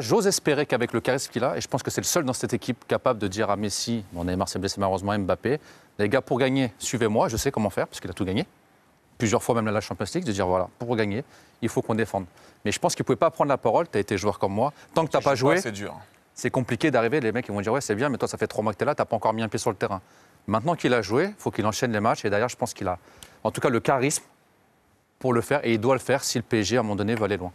J'ose espérer qu'avec le charisme qu'il a, et je pense que c'est le seul dans cette équipe capable de dire à Messi, bon, Neymar s'est blessé malheureusement, Mbappé, les gars, pour gagner, suivez-moi, je sais comment faire, parce qu'il a tout gagné. Plusieurs fois même la Champions League, de dire voilà, pour gagner, il faut qu'on défende. Mais je pense qu'il ne pouvait pas prendre la parole, tu as été joueur comme moi, tant que tu n'as pas joué, c'est dur. C'est compliqué d'arriver, les mecs ils vont dire ouais, c'est bien, mais toi ça fait trois mois que tu es là, tu pas encore mis un pied sur le terrain. Maintenant qu'il a joué, il faut qu'il enchaîne les matchs, et d'ailleurs je pense qu'il a, en tout cas, le charisme pour le faire, et il doit le faire si le PSG à un moment donné veut aller loin.